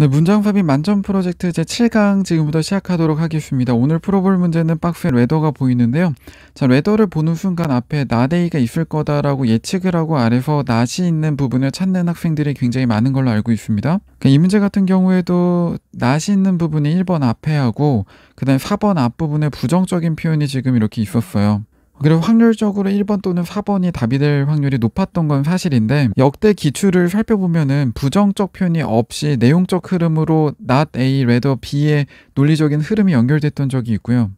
네, 문장섭이 만점 프로젝트 제7강 지금부터 시작하도록 하겠습니다. 오늘 풀어볼 문제는 박스에 레더가 보이는데요. 자, 레더를 보는 순간 앞에 나데이가 있을 거다라고 예측을 하고 아래서 낫이 있는 부분을 찾는 학생들이 굉장히 많은 걸로 알고 있습니다. 그러니까 이 문제 같은 경우에도 낫이 있는 부분이 1번 앞에 하고 그 다음에 4번 앞부분에 부정적인 표현이 지금 이렇게 있었어요. 그리고 확률적으로 1번 또는 4번이 답이 될 확률이 높았던 건 사실인데 역대 기출을 살펴보면은 부정적 표현이 없이 내용적 흐름으로 not A, rather B의 논리적인 흐름이 연결됐던 적이 있고요.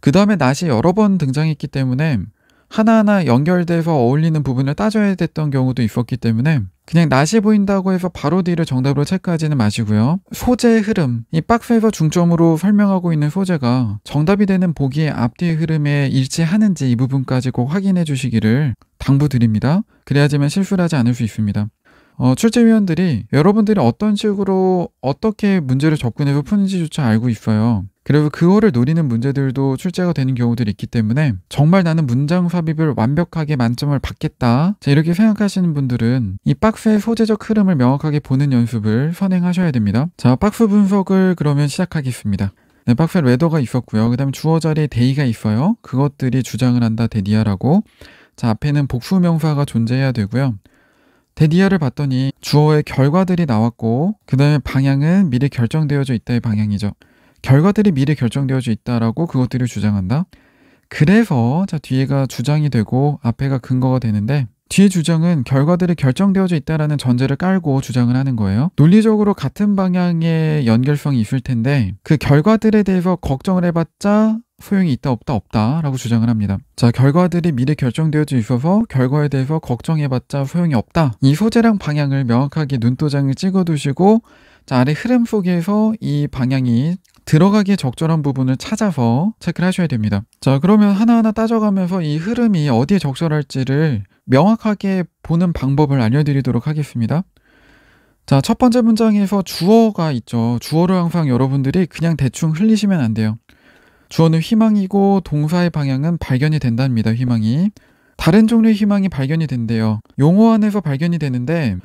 그 다음에 not이 여러 번 등장했기 때문에 하나하나 연결돼서 어울리는 부분을 따져야 됐던 경우도 있었기 때문에 그냥 낯이 보인다고 해서 바로 뒤를 정답으로 체크하지는 마시고요. 소재의 흐름. 이 박스에서 중점으로 설명하고 있는 소재가 정답이 되는 보기의 앞뒤의 흐름에 일치하는지 이 부분까지 꼭 확인해 주시기를 당부드립니다. 그래야지만 실수를 하지 않을 수 있습니다. 어, 출제위원들이 여러분들이 어떤 식으로 어떻게 문제를 접근해서 푸는지조차 알고 있어요. 그리고 그거를 노리는 문제들도 출제가 되는 경우들이 있기 때문에 정말 나는 문장 삽입을 완벽하게 만점을 받겠다. 자, 이렇게 생각하시는 분들은 이 박스의 소재적 흐름을 명확하게 보는 연습을 선행하셔야 됩니다. 자, 박스 분석을 그러면 시작하겠습니다. 네, 박스에 레더가 있었고요. 그 다음에 주어 자리에 데이가 있어요. 그것들이 주장을 한다 데디아라고. 자, 앞에는 복수 명사가 존재해야 되고요. 데디아를 봤더니 주어의 결과들이 나왔고 그 다음에 방향은 미리 결정되어져 있다의 방향이죠. 결과들이 미리 결정되어져 있다라고 그것들을 주장한다. 그래서 자 뒤에가 주장이 되고 앞에가 근거가 되는데 뒤에 주장은 결과들이 결정되어져 있다라는 전제를 깔고 주장을 하는 거예요. 논리적으로 같은 방향의 연결성이 있을 텐데 그 결과들에 대해서 걱정을 해봤자 소용이 있다 없다 없다라고 주장을 합니다. 자 결과들이 미리 결정되어져 있어서 결과에 대해서 걱정해봤자 소용이 없다. 이 소재랑 방향을 명확하게 눈도장을 찍어두시고 자 아래 흐름 속에서 이 방향이 들어가기에 적절한 부분을 찾아서 체크를 하셔야 됩니다. 자, 그러면 하나하나 따져가면서 이 흐름이 어디에 적절할지를 명확하게 보는 방법을 알려드리도록 하겠습니다. 자, 첫 번째 문장에서 주어가 있죠. 주어를 항상 여러분들이 그냥 대충 흘리시면 안 돼요. 주어는 희망이고 동사의 방향은 발견이 된답니다. 희망이. 다른 종류의 희망이 발견이 된대요. 용어 안에서 발견이 되는데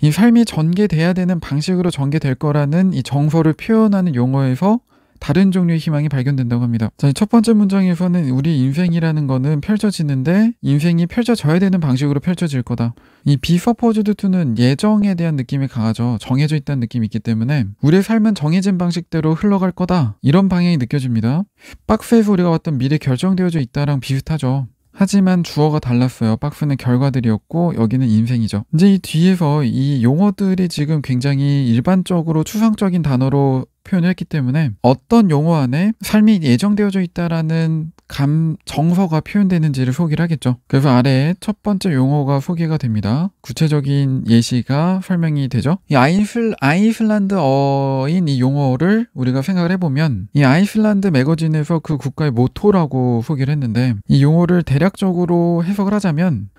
이 삶이 전개돼야 되는 방식으로 전개될 거라는 이 정서를 표현하는 용어에서 다른 종류의 희망이 발견된다고 합니다. 자, 첫 번째 문장에서는 우리 인생이라는 거는 펼쳐지는데 인생이 펼쳐져야 되는 방식으로 펼쳐질 거다. 이 비서포즈드 투는 예정에 대한 느낌이 강하죠. 정해져 있다는 느낌이 있기 때문에 우리의 삶은 정해진 방식대로 흘러갈 거다. 이런 방향이 느껴집니다. 박스에서 우리가 왔던 미래 결정되어져 있다랑 비슷하죠. 하지만 주어가 달랐어요. 박스는 결과들이었고 여기는 인생이죠. 이제 이 뒤에서 이 용어들이 지금 굉장히 일반적으로 추상적인 단어로 표현을 했기 때문에 어떤 용어 안에 삶이 예정되어져 있다라는 감 정서가 표현되는지를 소개를 하겠죠. 그래서 아래에 첫 번째 용어가 소개가 됩니다. 구체적인 예시가 설명이 되죠. 이 아이슬, 아이슬란드어인 이 용어를 우리가 생각을 해보면 이 아이슬란드 매거진에서 그 국가의 모토라고 소개를 했는데 이 용어를 대략적으로 해석을 하자면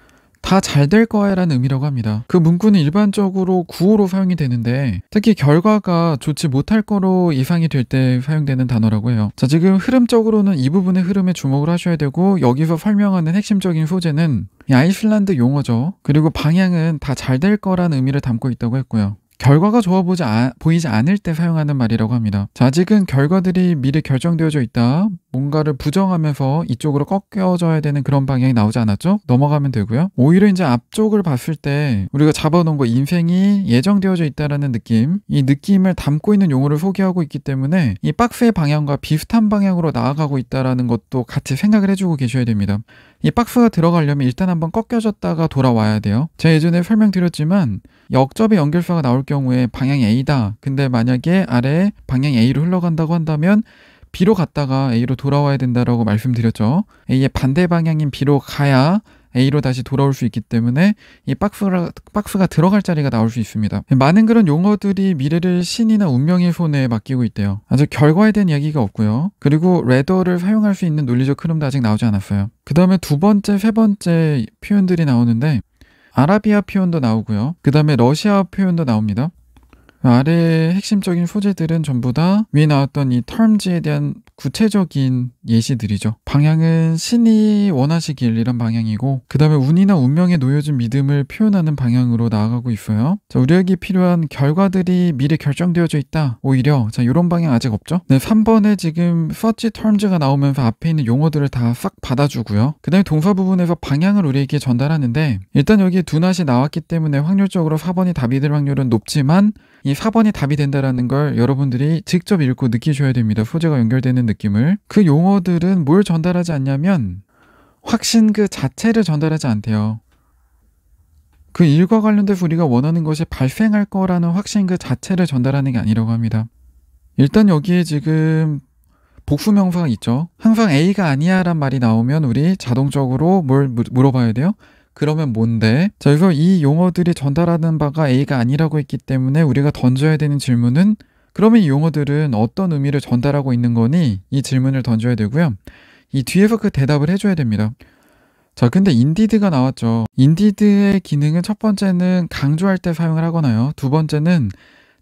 다잘될 거야 라는 의미라고 합니다. 그 문구는 일반적으로 구호로 사용이 되는데 특히 결과가 좋지 못할 거로 이상이 될 때 사용되는 단어라고 해요. 자, 지금 흐름적으로는 이 부분의 흐름에 주목을 하셔야 되고 여기서 설명하는 핵심적인 소재는 아이슬란드 용어죠. 그리고 방향은 다 잘 될 거라는 의미를 담고 있다고 했고요. 결과가 좋아 보지 아, 보이지 않을 때 사용하는 말이라고 합니다. 자, 아직은 결과들이 미리 결정되어져 있다. 뭔가를 부정하면서 이쪽으로 꺾여져야 되는 그런 방향이 나오지 않았죠? 넘어가면 되고요. 오히려 이제 앞쪽을 봤을 때 우리가 잡아놓은 거 인생이 예정되어져 있다라는 느낌, 이 느낌을 담고 있는 용어를 소개하고 있기 때문에 이 박스의 방향과 비슷한 방향으로 나아가고 있다라는 것도 같이 생각을 해주고 계셔야 됩니다. 이 박스가 들어가려면 일단 한번 꺾여졌다가 돌아와야 돼요. 제가 예전에 설명드렸지만 역접의 연결사가 나올 경우에 방향 A다. 근데 만약에 아래 방향 A로 흘러간다고 한다면 B로 갔다가 A로 돌아와야 된다라고 말씀드렸죠. A의 반대 방향인 B로 가야 A로 다시 돌아올 수 있기 때문에 이 박스가, 박스가 들어갈 자리가 나올 수 있습니다. 많은 그런 용어들이 미래를 신이나 운명의 손에 맡기고 있대요. 아직 결과에 대한 이야기가 없고요. 그리고 레더를 사용할 수 있는 논리적 흐름도 아직 나오지 않았어요. 그 다음에 두 번째, 세 번째 표현들이 나오는데 아라비아 표현도 나오고요. 그 다음에 러시아 표현도 나옵니다. 아래 의 핵심적인 소재들은 전부 다 위에 나왔던 이 terms에 대한 구체적인 예시들이죠. 방향은 신이 원하시길 이런 방향이고 그 다음에 운이나 운명에 놓여진 믿음을 표현하는 방향으로 나아가고 있어요. 자, 우리에게 필요한 결과들이 미리 결정되어져 있다. 오히려 자 이런 방향 아직 없죠. 네, 3번에 지금 search terms가 나오면서 앞에 있는 용어들을 다 싹 받아주고요. 그 다음에 동사 부분에서 방향을 우리에게 전달하는데 일단 여기에 두낫이 나왔기 때문에 확률적으로 4번이 답이 될 확률은 높지만 이 4번이 답이 된다라는 걸 여러분들이 직접 읽고 느끼셔야 됩니다. 소재가 연결되는 느낌을. 그 용어들은 뭘 전달하지 않냐면 확신 그 자체를 전달하지 않대요. 그 일과 관련된 우리가 원하는 것이 발생할 거라는 확신 그 자체를 전달하는 게 아니라고 합니다. 일단 여기에 지금 복수명사가 있죠. 항상 A가 아니야 란 말이 나오면 우리 자동적으로 뭘 물어봐야 돼요? 그러면 뭔데? 자, 여기이 용어들이 전달하는 바가 A가 아니라고 했기 때문에 우리가 던져야 되는 질문은 그러면 이 용어들은 어떤 의미를 전달하고 있는 거니? 이 질문을 던져야 되고요. 이 뒤에서 그 대답을 해줘야 됩니다. 자, 근데 인디드가 나왔죠. 인디드의 기능은 첫 번째는 강조할 때 사용을 하거나요. 두 번째는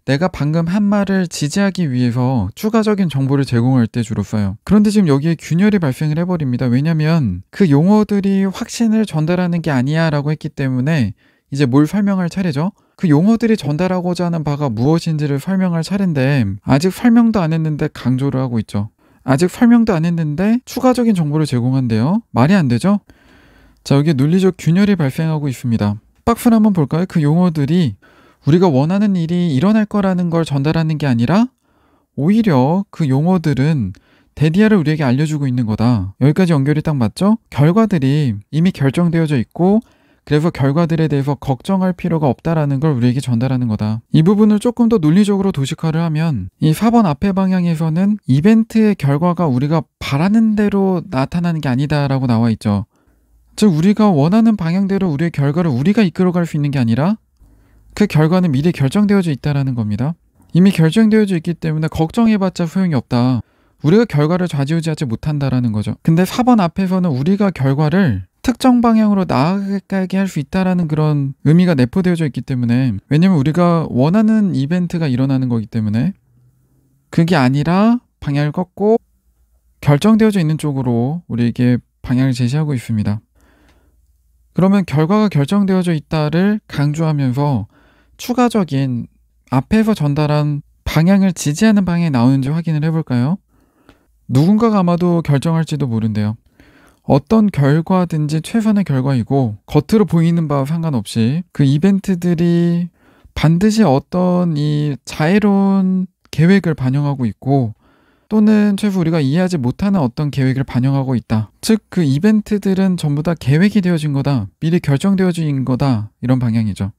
내가 방금 한 말을 지지하기 위해서 추가적인 정보를 제공할 때 주로 써요. 그런데 지금 여기에 균열이 발생을 해버립니다. 왜냐면 그 용어들이 확신을 전달하는 게 아니야 라고 했기 때문에 이제 뭘 설명할 차례죠? 그 용어들이 전달하고자 하는 바가 무엇인지를 설명할 차례인데 아직 설명도 안 했는데 강조를 하고 있죠. 아직 설명도 안 했는데 추가적인 정보를 제공한대요. 말이 안 되죠? 자, 여기 에 논리적 균열이 발생하고 있습니다. 박스를 한번 볼까요? 그 용어들이 우리가 원하는 일이 일어날 거라는 걸 전달하는 게 아니라 오히려 그 용어들은 데디아를 우리에게 알려주고 있는 거다. 여기까지 연결이 딱 맞죠? 결과들이 이미 결정되어져 있고 그래서 결과들에 대해서 걱정할 필요가 없다라는 걸 우리에게 전달하는 거다. 이 부분을 조금 더 논리적으로 도식화를 하면 이 4번 앞에 방향에서는 이벤트의 결과가 우리가 바라는 대로 나타나는 게 아니다라고 나와 있죠. 즉 우리가 원하는 방향대로 우리의 결과를 우리가 이끌어갈 수 있는 게 아니라 그 결과는 미리 결정되어져 있다라는 겁니다. 이미 결정되어져 있기 때문에 걱정해봤자 소용이 없다. 우리가 결과를 좌지우지하지 못한다라는 거죠. 근데 4번 앞에서는 우리가 결과를 특정 방향으로 나아가게 할 수 있다라는 그런 의미가 내포되어져 있기 때문에 왜냐면 우리가 원하는 이벤트가 일어나는 거기 때문에 그게 아니라 방향을 꺾고 결정되어져 있는 쪽으로 우리에게 방향을 제시하고 있습니다. 그러면 결과가 결정되어져 있다를 강조하면서 추가적인 앞에서 전달한 방향을 지지하는 방향이 나오는지 확인을 해볼까요? 누군가가 아마도 결정할지도 모른대요 어떤 결과든지 최선의 결과이고 겉으로 보이는 바와 상관없이 그 이벤트들이 반드시 어떤 이 자애로운 계획을 반영하고 있고 또는 최소 우리가 이해하지 못하는 어떤 계획을 반영하고 있다. 즉 그 이벤트들은 전부 다 계획이 되어진 거다. 미리 결정되어진 거다. 이런 방향이죠.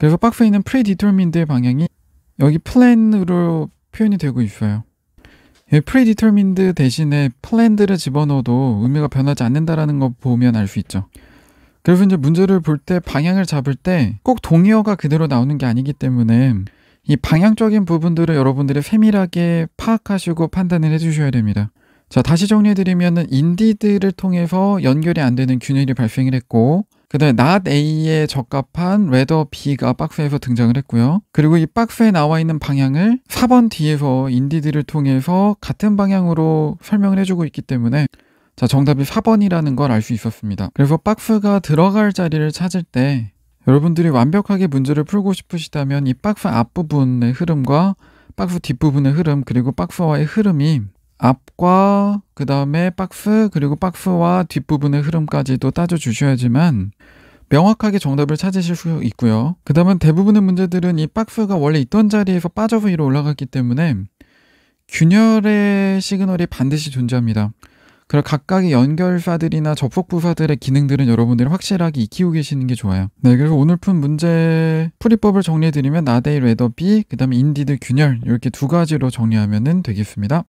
그래서 박스에 있는 프 r 디 d e 드의 방향이 여기 플랜으로 표현이 되고 있어요. 예, 프 r 디 d e 드 대신에 플랜 a n 를 집어넣어도 의미가 변하지 않는다라는 거 보면 알 수 있죠. 그래서 이제 문제를 볼 때 방향을 잡을 때 꼭 동의어가 그대로 나오는 게 아니기 때문에 이 방향적인 부분들을 여러분들이 세밀하게 파악하시고 판단을 해주셔야 됩니다. 자 다시 정리해드리면 인디드를 통해서 연결이 안 되는 균열이 발생을 했고 그다음에 not A에 적합한 whether B가 박스에서 등장을 했고요. 그리고 이 박스에 나와 있는 방향을 4번 뒤에서 인디드를 통해서 같은 방향으로 설명을 해주고 있기 때문에 자 정답이 4번이라는 걸 알 수 있었습니다. 그래서 박스가 들어갈 자리를 찾을 때 여러분들이 완벽하게 문제를 풀고 싶으시다면 이 박스 앞부분의 흐름과 박스 뒷부분의 흐름 그리고 박스와의 흐름이 앞과 그 다음에 박스 그리고 박스와 뒷부분의 흐름까지도 따져주셔야지만 명확하게 정답을 찾으실 수 있고요. 그 다음은 대부분의 문제들은 이 박스가 원래 있던 자리에서 빠져서 위로 올라갔기 때문에 균열의 시그널이 반드시 존재합니다. 그리고 각각의 연결사들이나 접속부사들의 기능들은 여러분들이 확실하게 익히고 계시는 게 좋아요. 네, 그리고 오늘 푼 문제 풀이법을 정리해드리면 나데이 레더비, 그 다음에 인디드 균열 이렇게 두 가지로 정리하면 되겠습니다.